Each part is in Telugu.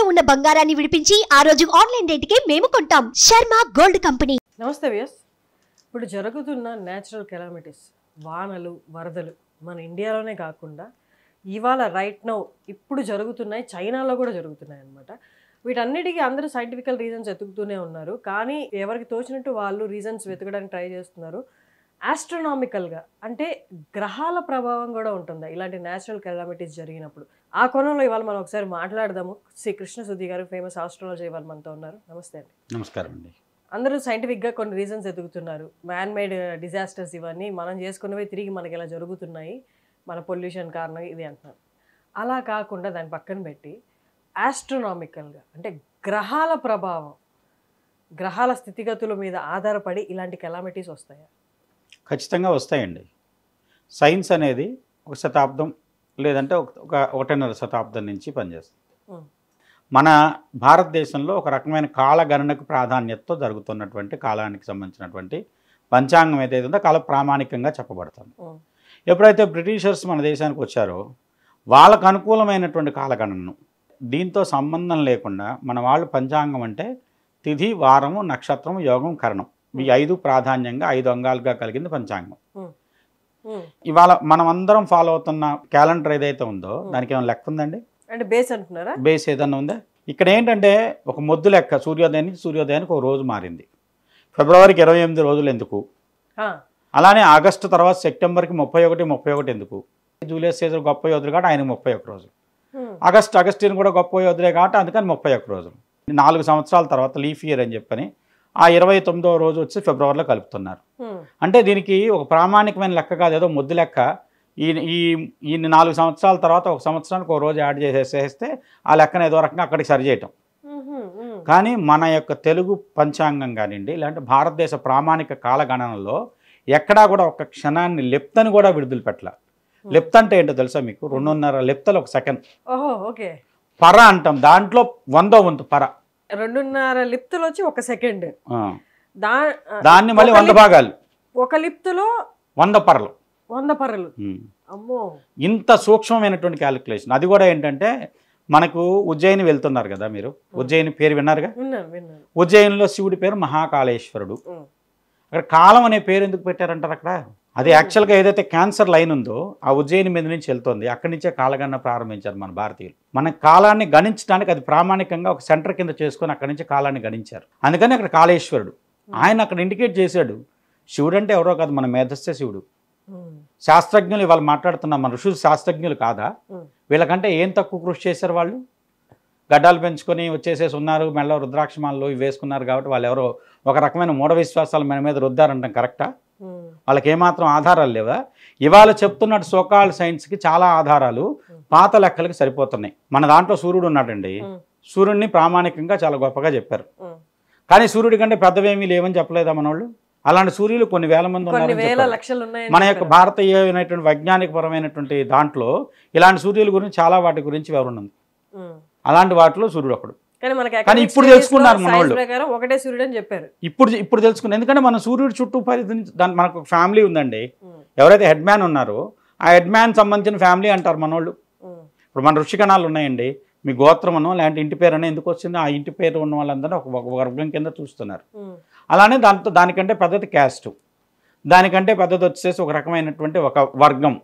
ఇంట్లో ఉన్న బంగారాన్ని విడిపించి ఆ రోజు ఆన్లైన్ రేటుకే మేము కొంటాం శర్మ గోల్డ్ కంపెనీ నమస్తే వ్యాస్ ఇప్పుడు జరుగుతున్న న్యాచురల్ కెలామిటీస్ వానలు వరదలు మన ఇండియాలోనే కాకుండా ఇవాళ రైట్ నౌ ఇప్పుడు జరుగుతున్నాయి చైనాలో కూడా జరుగుతున్నాయి అనమాట వీటన్నిటికీ అందరూ సైంటిఫికల్ రీజన్స్ వెతుకుతూనే ఉన్నారు కానీ ఎవరికి తోచినట్టు వాళ్ళు రీజన్స్ వెతకడానికి ట్రై చేస్తున్నారు ఆస్ట్రనామికల్గా అంటే గ్రహాల ప్రభావం కూడా ఉంటుంది ఇలాంటి నేచురల్ కెలామిటీస్ జరిగినప్పుడు ఆ కోణంలో ఇవాళ మనం ఒకసారి మాట్లాడదాము శ్రీ కృష్ణసుద్ధి గారు ఫేమస్ ఆస్ట్రాలజీ ఇవాళ మనతో ఉన్నారు నమస్తే అండి నమస్కారం అండి అందరూ సైంటిఫిక్గా కొన్ని రీజన్స్ ఎదుగుతున్నారు మ్యాన్ మేడ్ డిజాస్టర్స్ ఇవన్నీ మనం చేసుకున్నవి తిరిగి మనకి ఇలా జరుగుతున్నాయి మన పొల్యూషన్ కారణం ఇది అంటున్నారు అలా కాకుండా దాని పక్కన పెట్టి ఆస్ట్రనామికల్గా అంటే గ్రహాల ప్రభావం గ్రహాల స్థితిగతుల మీద ఆధారపడి ఇలాంటి కెలామిటీస్ వస్తాయా ఖచ్చితంగా వస్తాయండి సైన్స్ అనేది ఒక శతాబ్దం లేదంటే ఒక ఒకటిన్నర శతాబ్దం నుంచి పనిచేస్తుంది మన భారతదేశంలో ఒక రకమైన కాలగణనకు ప్రాధాన్యతతో జరుగుతున్నటువంటి కాలానికి సంబంధించినటువంటి పంచాంగం ఏదైతే ఉందో కాల ప్రామాణికంగా చెప్పబడుతుంది ఎప్పుడైతే బ్రిటిషర్స్ మన దేశానికి వచ్చారో వాళ్ళకు అనుకూలమైనటువంటి కాలగణనను దీంతో సంబంధం లేకుండా మన వాళ్ళు పంచాంగం అంటే తిథి వారము నక్షత్రం యోగం కరణం ఈ ఐదు ప్రాధాన్యంగా ఐదు అంగాలుగా కలిగింది పంచాంగం ఇవాళ మనం అందరం ఫాలో అవుతున్న క్యాలెండర్ ఏదైతే ఉందో దానికి ఏమైనా లెక్క ఉందండి బేస్ అంటున్నారా బేస్ ఏదన్నా ఉందా ఇక్కడ ఏంటంటే ఒక మొద్దు లెక్క సూర్యోదయానికి సూర్యోదయానికి ఒక రోజు మారింది ఫిబ్రవరికి ఇరవై ఎనిమిది రోజులు ఎందుకు అలానే ఆగస్టు తర్వాత సెప్టెంబర్కి ముప్పై ఒకటి ముప్పై ఒకటి ఎందుకు జూలియస్ సీజర్ గొప్ప యోధులు కాబట్టి ఆయన ముప్పై ఒక రోజులు ఆగస్ట్ అగస్టిన్ కూడా గొప్ప యోధులే కాబట్టి అందుకని ముప్పై ఒక రోజులు నాలుగు సంవత్సరాల తర్వాత లీఫ్ ఇయర్ అని చెప్పని ఆ ఇరవై తొమ్మిదో రోజు వచ్చి ఫిబ్రవరిలో కలుపుతున్నారు అంటే దీనికి ఒక ప్రామాణికమైన లెక్క కాదు ఏదో ముద్దు లెక్క ఈ ఈ ఈ నాలుగు సంవత్సరాల తర్వాత ఒక సంవత్సరానికి ఒక రోజు యాడ్ చేసేసేస్తే ఆ లెక్కను ఏదో రకంగా అక్కడికి సరిచేయటం కానీ మన యొక్క తెలుగు పంచాంగం కానివ్వండి లేదంటే భారతదేశ ప్రామాణిక కాలగణనలో ఎక్కడా కూడా ఒక క్షణాన్ని లెప్తని కూడా విడుదల పెట్టాల లెప్త అంటే ఏంటో తెలుసా మీకు రెండున్నర లెప్తలు ఒక సెకండ్ పర అంటాం దాంట్లో వందో వంతు పర రెండున్నర లిప్తులు వచ్చి ఒక సెకండ్ దాన్ని మళ్ళీ వంద భాగాలు ఒక లిప్తులో వంద పర్రలు వంద పర్రలు అమ్మో ఇంత సూక్ష్మమైనటువంటి క్యాలిక్యులేషన్ అది కూడా ఏంటంటే మనకు ఉజ్జయిని వెళ్తున్నారు కదా మీరు ఉజ్జయిని పేరు విన్నారుగా ఉజ్జయినిలో శివుడి పేరు మహాకాళేశ్వరుడు అక్కడ కాలం అనే పేరు ఎందుకు పెట్టారంటారు అక్కడ అది యాక్చువల్గా ఏదైతే క్యాన్సర్ లైన్ ఉందో ఆ ఉజ్జయిని మీద నుంచి వెళ్తుంది అక్కడి నుంచే కాలగణన ప్రారంభించారు మన భారతీయులు మన కాలాన్ని గణించడానికి అది ప్రామాణికంగా ఒక సెంటర్ కింద చేసుకొని అక్కడి నుంచి కాలాన్ని గణించారు అందుకని అక్కడ కాళేశ్వరుడు ఆయన అక్కడ ఇండికేట్ చేశాడు శివుడు అంటే ఎవరో కాదు మన మేధస్సే శివుడు శాస్త్రజ్ఞులు ఇవాళ మాట్లాడుతున్నాం మన ఋషులు శాస్త్రజ్ఞులు కాదా వీళ్ళకంటే ఏం తక్కువ కృషి చేశారు వాళ్ళు గడ్డాలు పెంచుకొని వచ్చేసేసి ఉన్నారు మెల్ల రుద్రాక్షమాలు ఇవి వేసుకున్నారు కాబట్టి వాళ్ళు ఎవరో ఒక రకమైన మూఢ విశ్వాసాలు మన మీద రుద్దారంటాం కరెక్టా వాళ్ళకి ఏమాత్రం ఆధారాలు లేవా ఇవాళ చెప్తున్నట్టు సోకాల్ సైన్స్కి చాలా ఆధారాలు పాత లెక్కలకి సరిపోతున్నాయి మన దాంట్లో సూర్యుడు ఉన్నాడండి సూర్యుడిని ప్రామాణికంగా చాలా గొప్పగా చెప్పారు కానీ సూర్యుడి కంటే పెద్దవేమీ లేవని చెప్పలేదా మనవాళ్ళు అలాంటి సూర్యులు కొన్ని వేల మంది ఉన్నారు మన యొక్క భారతీయమైనటువంటి పరమైనటువంటి దాంట్లో ఇలాంటి సూర్యుల గురించి చాలా వాటి గురించి వివరణ ఉంది అలాంటి వాటిలో సూర్యుడు ఒకడు కానీ ఇప్పుడు తెలుసుకున్నారు మనోళ్ళు ఒకటే సూర్యుడు అని చెప్పారు ఇప్పుడు ఇప్పుడు తెలుసుకున్నారు ఎందుకంటే మన సూర్యుడు చుట్టూ పరిధించి దాని మనకు ఫ్యామిలీ ఉందండి ఎవరైతే హెడ్ మ్యాన్ ఉన్నారో ఆ హెడ్ మ్యాన్ సంబంధించిన ఫ్యామిలీ అంటారు మనోళ్ళు ఇప్పుడు మన ఋషికణాలు ఉన్నాయండి మీ అనో లేదంటే ఇంటి పేరు అనో ఎందుకు వచ్చింది ఆ ఇంటి పేరు ఉన్న వాళ్ళందరూ ఒక వర్గం కింద చూస్తున్నారు అలానే దాంతో దానికంటే పద్ధతి క్యాస్ట్ దానికంటే పద్ధతి వచ్చేసి ఒక రకమైనటువంటి ఒక వర్గం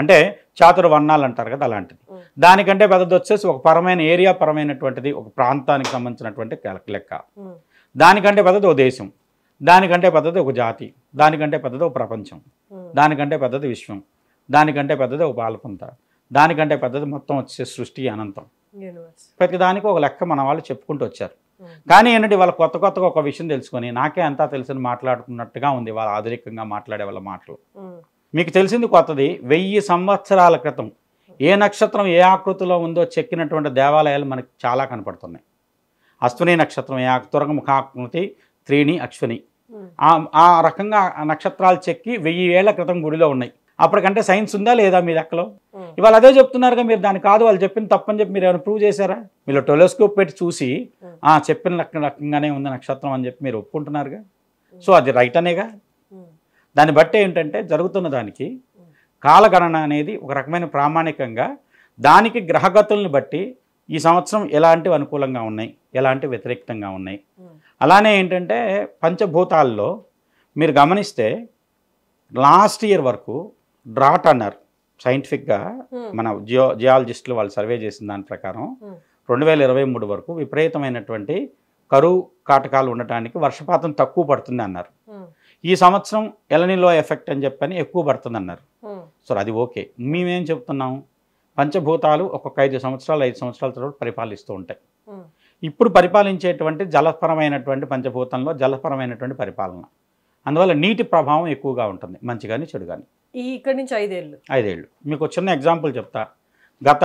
అంటే చాతుర్వర్ణాలు అంటారు కదా అలాంటిది దానికంటే పెద్దది వచ్చేసి ఒక పరమైన ఏరియా పరమైనటువంటిది ఒక ప్రాంతానికి సంబంధించినటువంటి లెక్క దానికంటే పెద్దది ఒక దేశం దానికంటే పెద్దది ఒక జాతి దానికంటే పెద్దది ఒక ప్రపంచం దానికంటే పెద్దది విశ్వం దానికంటే పెద్దది ఒక బాలకుంత దానికంటే పెద్దది మొత్తం వచ్చే సృష్టి అనంతం ప్రతి దానికి ఒక లెక్క మన వాళ్ళు చెప్పుకుంటూ వచ్చారు కానీ ఏంటంటే వాళ్ళు కొత్త కొత్తగా ఒక విషయం తెలుసుకొని నాకే అంతా తెలిసిన మాట్లాడుకున్నట్టుగా ఉంది వాళ్ళ ఆధునికంగా మాట్లాడే వాళ్ళ మాటలు మీకు తెలిసింది కొత్తది వెయ్యి సంవత్సరాల క్రితం ఏ నక్షత్రం ఏ ఆకృతిలో ఉందో చెక్కినటువంటి దేవాలయాలు మనకు చాలా కనపడుతున్నాయి అశ్విని నక్షత్రం ఏ తురగముఖాకృతి త్రీణి అశ్విని ఆ రకంగా నక్షత్రాలు చెక్కి వెయ్యి ఏళ్ల క్రితం గుడిలో ఉన్నాయి అప్పటికంటే సైన్స్ ఉందా లేదా మీ దక్కలో ఇవాళ అదే చెప్తున్నారుగా మీరు దాని కాదు వాళ్ళు చెప్పిన తప్పని చెప్పి మీరు ఏమైనా ప్రూవ్ చేశారా మీరు టెలిస్కోప్ పెట్టి చూసి ఆ చెప్పిన రకంగానే ఉంది నక్షత్రం అని చెప్పి మీరు ఒప్పుకుంటున్నారుగా సో అది రైట్ అనేగా దాన్ని బట్టి ఏంటంటే జరుగుతున్న దానికి కాలగణన అనేది ఒక రకమైన ప్రామాణికంగా దానికి గ్రహగతుల్ని బట్టి ఈ సంవత్సరం ఎలాంటివి అనుకూలంగా ఉన్నాయి ఎలాంటి వ్యతిరేక్తంగా ఉన్నాయి అలానే ఏంటంటే పంచభూతాల్లో మీరు గమనిస్తే లాస్ట్ ఇయర్ వరకు డ్రాట్ అన్నారు సైంటిఫిక్గా మన జియో జియాలజిస్టులు వాళ్ళు సర్వే చేసిన దాని ప్రకారం రెండు వేల ఇరవై మూడు వరకు విపరీతమైనటువంటి కరువు కాటకాలు ఉండటానికి వర్షపాతం తక్కువ పడుతుంది అన్నారు ఈ సంవత్సరం ఎలనిలో ఎఫెక్ట్ అని చెప్పని ఎక్కువ పడుతుంది అన్నారు సో అది ఓకే మేమేం చెప్తున్నాం పంచభూతాలు ఒక్కొక్క ఐదు సంవత్సరాలు ఐదు సంవత్సరాల తర్వాత పరిపాలిస్తూ ఉంటాయి ఇప్పుడు పరిపాలించేటువంటి జలపరమైనటువంటి పంచభూతంలో జలపరమైనటువంటి పరిపాలన అందువల్ల నీటి ప్రభావం ఎక్కువగా ఉంటుంది మంచి కానీ చెడు కానీ ఇక్కడ నుంచి ఐదేళ్ళు ఐదేళ్ళు మీకు చిన్న ఎగ్జాంపుల్ చెప్తా గత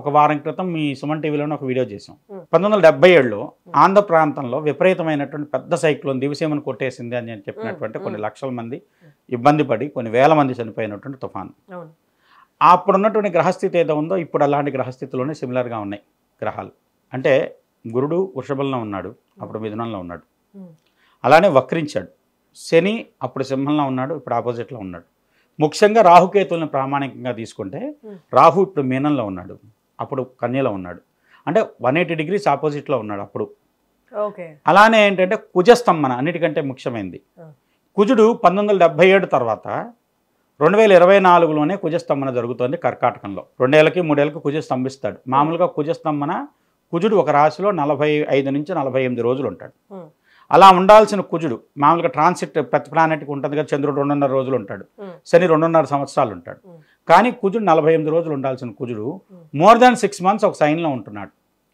ఒక వారం క్రితం మీ సుమన్ టీవీలోనే ఒక వీడియో చేసాం పంతొమ్మిది వందల డెబ్బై ఏడులో ఆంధ్ర ప్రాంతంలో విపరీతమైనటువంటి పెద్ద సైక్లోన్ దివసీమను కొట్టేసింది అని నేను చెప్పినటువంటి కొన్ని లక్షల మంది ఇబ్బంది పడి కొన్ని వేల మంది చనిపోయినటువంటి తుఫాను అప్పుడున్నటువంటి గ్రహస్థితి ఏదో ఉందో ఇప్పుడు అలాంటి గ్రహస్థితిలోనే సిమిలర్గా ఉన్నాయి గ్రహాలు అంటే గురుడు వృషభంలో ఉన్నాడు అప్పుడు మిథునంలో ఉన్నాడు అలానే వక్రించాడు శని అప్పుడు సింహంలో ఉన్నాడు ఇప్పుడు ఆపోజిట్లో ఉన్నాడు ముఖ్యంగా రాహుకేతువులను ప్రామాణికంగా తీసుకుంటే రాహు ఇప్పుడు మీనంలో ఉన్నాడు అప్పుడు కన్యలో ఉన్నాడు అంటే వన్ ఎయిటీ డిగ్రీస్ ఆపోజిట్లో ఉన్నాడు అప్పుడు అలానే ఏంటంటే కుజస్తంభన అన్నిటికంటే ముఖ్యమైనది కుజుడు పంతొమ్మిది వందల ఏడు తర్వాత రెండు వేల ఇరవై నాలుగులోనే కుజస్తంభన జరుగుతుంది కర్కాటకంలో రెండేళ్ళకి మూడేళ్ళకి కుజ స్తంభిస్తాడు మామూలుగా కుజస్తంభన కుజుడు ఒక రాశిలో నలభై ఐదు నుంచి నలభై ఎనిమిది రోజులు ఉంటాడు అలా ఉండాల్సిన కుజుడు మామూలుగా ట్రాన్సిట్ ప్రతి ప్లానెట్కి ఉంటుంది కదా చంద్రుడు రెండున్నర రోజులు ఉంటాడు శని రెండున్నర సంవత్సరాలు ఉంటాడు కానీ కుజుడు నలభై ఎనిమిది రోజులు ఉండాల్సిన కుజుడు మోర్ దాన్ సిక్స్ మంత్స్ ఒక సైన్లో ఉంటున్నాడు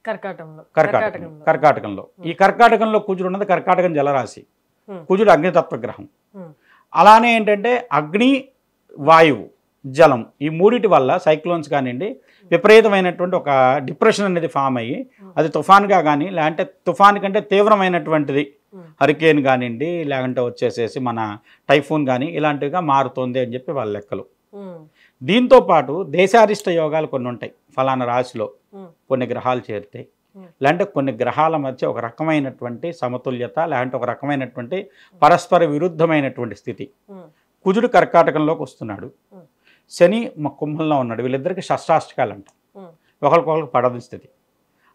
కర్కాటకంలో కర్కాటకం కర్కాటకంలో ఈ కర్కాటకంలో కుజుడు ఉన్నది కర్కాటకం జలరాశి కుజుడు గ్రహం అలానే ఏంటంటే అగ్ని వాయువు జలం ఈ మూడిటి వల్ల సైక్లోన్స్ కానివ్వండి విపరీతమైనటువంటి ఒక డిప్రెషన్ అనేది ఫామ్ అయ్యి అది తుఫాన్గా కానీ లేదంటే తుఫాన్ కంటే తీవ్రమైనటువంటిది హరికేన్ కానివ్వండి లేకుంటే వచ్చేసేసి మన టైఫూన్ కానీ ఇలాంటివిగా మారుతుంది అని చెప్పి వాళ్ళ లెక్కలు దీంతో పాటు దేశారిష్ట యోగాలు కొన్ని ఉంటాయి ఫలానా రాశిలో కొన్ని గ్రహాలు చేరుతాయి లేదంటే కొన్ని గ్రహాల మధ్య ఒక రకమైనటువంటి సమతుల్యత లేదంటే ఒక రకమైనటువంటి పరస్పర విరుద్ధమైనటువంటి స్థితి కుజుడు కర్కాటకంలోకి వస్తున్నాడు శని కుంభంలో ఉన్నాడు వీళ్ళిద్దరికి షష్టాష్టకాలు అంట ఒకరికొకరికి పడదు స్థితి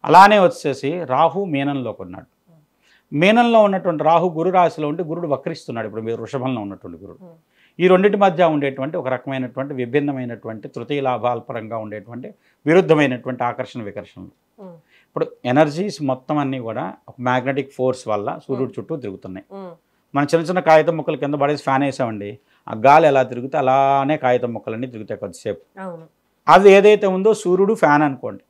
అలానే వచ్చేసి రాహు మీనంలోకి ఉన్నాడు మీనంలో ఉన్నటువంటి రాహు గురు రాశిలో ఉంటే గురుడు వక్రిస్తున్నాడు ఇప్పుడు మీరు వృషభంలో ఉన్నటువంటి గురుడు ఈ రెండింటి మధ్య ఉండేటువంటి ఒక రకమైనటువంటి విభిన్నమైనటువంటి తృతీయ లాభాల పరంగా ఉండేటువంటి విరుద్ధమైనటువంటి ఆకర్షణ వికర్షణలు ఇప్పుడు ఎనర్జీస్ మొత్తం అన్నీ కూడా ఒక మ్యాగ్నెటిక్ ఫోర్స్ వల్ల సూర్యుడు చుట్టూ తిరుగుతున్నాయి మనం చిన్న చిన్న కాగితం ముక్కలు కింద పడేసి ఫ్యాన్ వేసామండి ఆ గాలి ఎలా తిరిగితే అలానే కాగితం ముక్కలన్నీ తిరుగుతాయి కొద్దిసేపు అది ఏదైతే ఉందో సూర్యుడు ఫ్యాన్ అనుకోండి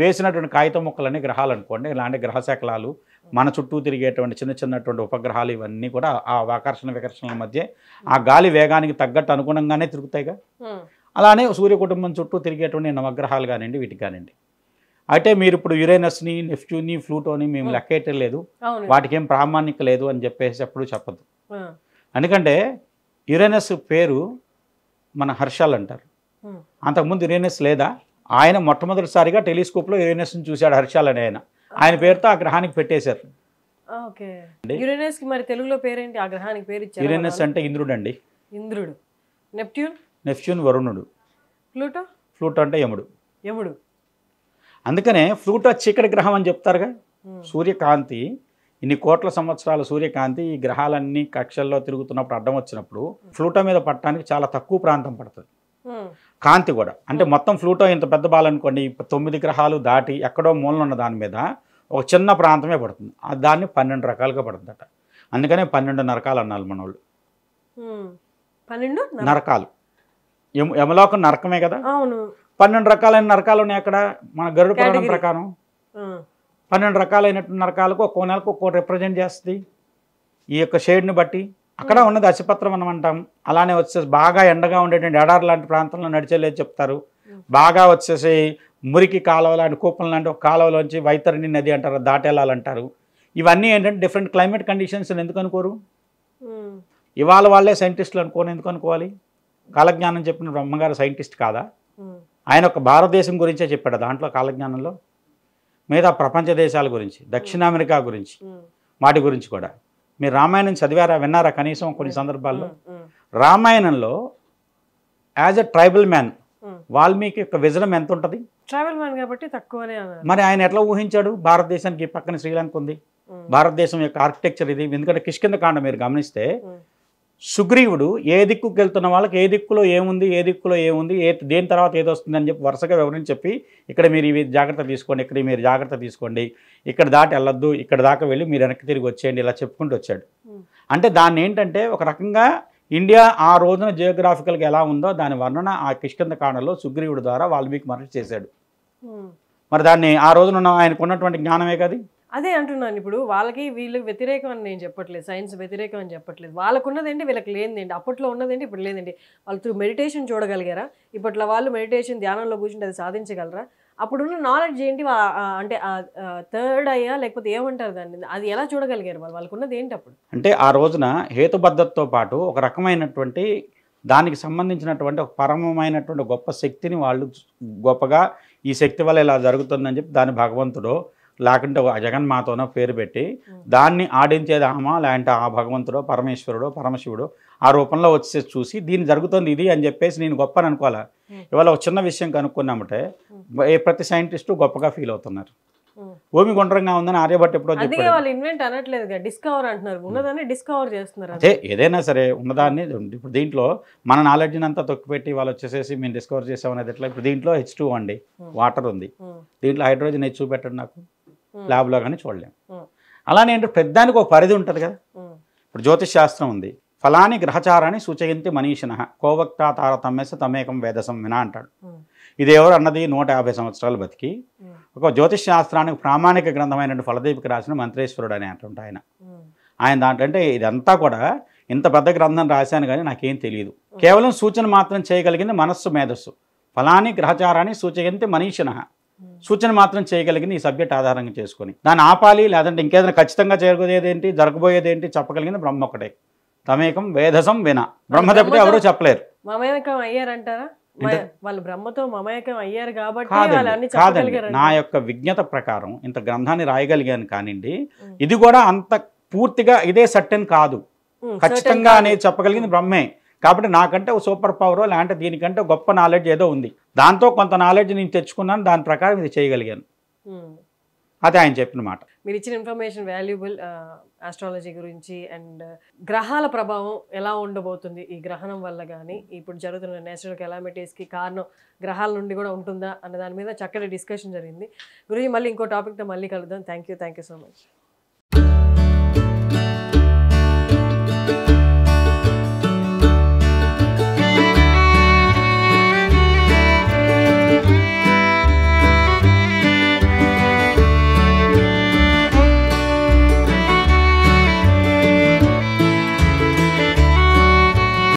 వేసినటువంటి కాగితం ముక్కలన్నీ గ్రహాలు అనుకోండి ఇలాంటి గ్రహశకలాలు మన చుట్టూ తిరిగేటువంటి చిన్న చిన్నటువంటి ఉపగ్రహాలు ఇవన్నీ కూడా ఆ ఆకర్షణ వికర్షణల మధ్య ఆ hmm. గాలి వేగానికి తగ్గట్టు అనుగుణంగానే తిరుగుతాయిగా hmm. అలానే సూర్య కుటుంబం చుట్టూ తిరిగేటువంటి నవగ్రహాలు కానివ్వండి వీటికి కానివ్వండి అయితే మీరు ఇప్పుడు యురేనస్ని నెఫ్ట్యూని ఫ్లూటోని మేము hmm. లెక్కేయటం లేదు వాటికి ఏం ప్రామాణిక లేదు అని చెప్పేసి ఎప్పుడు చెప్పదు ఎందుకంటే యురేనస్ పేరు మన హర్షాలు అంటారు అంతకుముందు యురేనస్ లేదా ఆయన మొట్టమొదటిసారిగా టెలిస్కోప్లో యురేనస్ని చూశాడు హర్షాల్ అని ఆయన ఆయన పేరుతో ఆ గ్రహానికి పెట్టేశారు యురేనస్ కి మరి తెలుగులో పేరు అంటే ఇంద్రుడు అండి ఇంద్రుడు నెప్ట్యూన్ నెప్ట్యూన్ వరుణుడు ఫ్లూటో ఫ్లూటో అంటే యముడు యముడు అందుకనే ఫ్లూటో చీకటి గ్రహం అని చెప్తారుగా సూర్యకాంతి ఇన్ని కోట్ల సంవత్సరాల సూర్యకాంతి ఈ గ్రహాలన్నీ కక్షల్లో తిరుగుతున్నప్పుడు అడ్డం వచ్చినప్పుడు ఫ్లూటో మీద పట్టడానికి చాలా తక్కువ ప్రాంతం పడుతుంది కాంతి కూడా అంటే మొత్తం ఫ్లూటో ఇంత పెద్ద బాల్ అనుకోండి తొమ్మిది గ్రహాలు దాటి ఎక్కడో ఉన్న దాని మీద ఒక చిన్న ప్రాంతమే పడుతుంది దాన్ని పన్నెండు రకాలుగా పడుతుందట అందుకనే పన్నెండు నరకాలు అన్నారు మన వాళ్ళు పన్నెండు నరకాలు యమలోకం నరకమే కదా పన్నెండు రకాలైన నరకాలు ఉన్నాయి అక్కడ మన గరుడు పురాణం ప్రకారం పన్నెండు రకాలైనటువంటి నరకాలకు ఒక్కో నెలకు ఒక్కో రిప్రజెంట్ చేస్తుంది ఈ యొక్క షేడ్ని బట్టి అక్కడ ఉన్నది అసిపత్రం అనమంటాం అంటాం అలానే వచ్చేసి బాగా ఎండగా ఉండేటువంటి ఎడారి లాంటి ప్రాంతంలో నడిచేలేదు చెప్తారు బాగా వచ్చేసి మురికి కాలువ లాంటి కూపం లాంటి ఒక కాలువలోంచి వైతరణి నది అంటారు దాటేలాలంటారు ఇవన్నీ ఏంటంటే డిఫరెంట్ క్లైమేట్ కండిషన్స్ ఎందుకు అనుకోరు ఇవాళ వాళ్ళే సైంటిస్టులు అనుకోని ఎందుకు అనుకోవాలి కాలజ్ఞానం చెప్పిన బ్రహ్మగారు సైంటిస్ట్ కాదా ఆయన ఒక భారతదేశం గురించే చెప్పాడు దాంట్లో కాలజ్ఞానంలో మిగతా ప్రపంచ దేశాల గురించి దక్షిణామెరికా గురించి వాటి గురించి కూడా మీరు రామాయణం చదివారా విన్నారా కనీసం కొన్ని సందర్భాల్లో రామాయణంలో as a tribal man Valmiki యొక్క విజనం ఎంత ఉంటుంది ట్రైబల్ మ్యాన్ కాబట్టి తక్కువనే మరి ఆయన ఎట్లా ఊహించాడు భారతదేశానికి పక్కన శ్రీలంక ఉంది భారతదేశం యొక్క ఆర్కిటెక్చర్ ఇది ఎందుకంటే కిష్కింద కాండ మీరు గమనిస్తే సుగ్రీవుడు ఏ దిక్కుకి వెళ్తున్న వాళ్ళకి ఏ దిక్కులో ఏముంది ఏ దిక్కులో ఏముంది ఏ దేని తర్వాత ఏది వస్తుంది అని చెప్పి వరుసగా వివరించి చెప్పి ఇక్కడ మీరు ఇవి జాగ్రత్త తీసుకోండి ఇక్కడ మీరు జాగ్రత్త తీసుకోండి ఇక్కడ దాటి వెళ్ళొద్దు ఇక్కడ దాకా వెళ్ళి మీరు వెనక్కి తిరిగి వచ్చేయండి ఇలా చెప్పుకుంటూ వచ్చాడు అంటే దాన్ని ఏంటంటే ఒక రకంగా ఇండియా ఆ రోజున జియోగ్రాఫికల్గా ఎలా ఉందో దాని వర్ణన ఆ కిష్కంద కాండలో సుగ్రీవుడు ద్వారా వాల్మీకి మహర్షి చేశాడు మరి దాన్ని ఆ రోజున ఆయనకున్నటువంటి ఉన్నటువంటి జ్ఞానమే కదా అదే అంటున్నాను ఇప్పుడు వాళ్ళకి వీళ్ళకి వ్యతిరేకం అని నేను చెప్పట్లేదు సైన్స్ వ్యతిరేకం అని చెప్పట్లేదు వాళ్ళకు ఉన్నదేంటి వీళ్ళకి లేనిదేంటి అప్పట్లో ఉన్నదేంటి ఇప్పుడు లేదండి వాళ్ళు త్రూ మెడిటేషన్ చూడగలిగారా ఇప్పట్లో వాళ్ళు మెడిటేషన్ ధ్యానంలో కూర్చుంటే అది సాధించగలరా అప్పుడున్న నాలెడ్జ్ ఏంటి అంటే థర్డ్ అయ్యా లేకపోతే ఏమంటారు దాన్ని అది ఎలా చూడగలిగారు వాళ్ళు వాళ్ళకు ఉన్నది ఏంటి అప్పుడు అంటే ఆ రోజున హేతుబద్ధతతో పాటు ఒక రకమైనటువంటి దానికి సంబంధించినటువంటి ఒక పరమమైనటువంటి గొప్ప శక్తిని వాళ్ళు గొప్పగా ఈ శక్తి వల్ల ఇలా జరుగుతుందని చెప్పి దాని భగవంతుడు లేకుంటే ఒక జగన్మాతనో పేరు పెట్టి దాన్ని ఆడించేది ఆమ లేదంటే ఆ భగవంతుడో పరమేశ్వరుడో పరమశివుడు ఆ రూపంలో వచ్చేసి చూసి దీని జరుగుతుంది ఇది అని చెప్పేసి నేను గొప్ప అని అనుకోవాలా ఇవాళ ఒక చిన్న విషయం కనుక్కున్నామంటే ఏ ప్రతి సైంటిస్టు గొప్పగా ఫీల్ అవుతున్నారు భూమి గుండ్రంగా ఉందని ఆర్యభట్ ఎప్పుడో వాళ్ళు డిస్కవర్ అంటున్నారు డిస్కవర్ చేస్తున్నారు అదే ఏదైనా సరే ఉన్నదాన్ని ఇప్పుడు దీంట్లో మన నాలెడ్జ్ని అంతా తొక్కిపెట్టి వాళ్ళు వచ్చేసేసి మేము డిస్కవర్ చేసామనేది ఎట్లా ఇప్పుడు దీంట్లో హెచ్ అండి వాటర్ ఉంది దీంట్లో హైడ్రోజన్ హెచ్ చూపెట్టండి నాకు ల్యాబ్లో కానీ చూడలేము అలానే ఏంటంటే పెద్దానికి ఒక పరిధి ఉంటుంది కదా ఇప్పుడు జ్యోతిష్ శాస్త్రం ఉంది ఫలాని గ్రహచారాన్ని సూచయంతి మనీషిన కోవక్త తారతమ్యస తమేకం వేదసం వినా అంటాడు ఇది ఎవరు అన్నది నూట యాభై సంవత్సరాలు బతికి ఒక జ్యోతిష్ శాస్త్రానికి ప్రామాణిక గ్రంథమైన ఫలదీపికి రాసిన మంత్రేశ్వరుడు అనే అంటుంట ఆయన ఆయన దాంట్లో అంటే ఇదంతా కూడా ఇంత పెద్ద గ్రంథం రాశాను కానీ నాకేం తెలియదు కేవలం సూచన మాత్రం చేయగలిగింది మనస్సు మేధస్సు ఫలాని గ్రహచారాన్ని సూచయంతి మనీషిన సూచన మాత్రం చేయగలిగింది ఈ సబ్జెక్ట్ ఆధారంగా చేసుకొని దాన్ని ఆపాలి లేదంటే ఇంకేదైనా ఖచ్చితంగా చేరుకునేదేంటి జరగబోయేదేంటి చెప్పగలిగింది బ్రహ్మ ఒకటే తమేకం వేధసం విన బ్రహ్మ తప్పితే ఎవరూ చెప్పలేరు మమేకం అయ్యారంటారా వాళ్ళు బ్రహ్మతో మమేకం అయ్యారు కాబట్టి కాదండి నా యొక్క విజ్ఞత ప్రకారం ఇంత గ్రంథాన్ని రాయగలిగాను కానివ్వండి ఇది కూడా అంత పూర్తిగా ఇదే సట్టెన్ కాదు ఖచ్చితంగా అనేది చెప్పగలిగింది బ్రహ్మే కాబట్టి నాకంటే ఒక సూపర్ పవరో లేదంటే దీనికంటే గొప్ప నాలెడ్జ్ ఏదో ఉంది దాంతో కొంత నాలెడ్జ్ నేను తెచ్చుకున్నాను దాని ప్రకారం ఇది చేయగలిగాను అదే ఆయన చెప్పిన మాట మీరు ఇచ్చిన ఇన్ఫర్మేషన్ వాల్యుబుల్ ఆస్ట్రాలజీ గురించి అండ్ గ్రహాల ప్రభావం ఎలా ఉండబోతుంది ఈ గ్రహణం వల్ల కానీ ఇప్పుడు జరుగుతున్న నేచురల్ కెలామిటీస్కి కారణం గ్రహాల నుండి కూడా ఉంటుందా అన్న దాని మీద చక్కటి డిస్కషన్ జరిగింది గురించి మళ్ళీ ఇంకో టాపిక్తో మళ్ళీ కలుద్దాం thank you thank you so much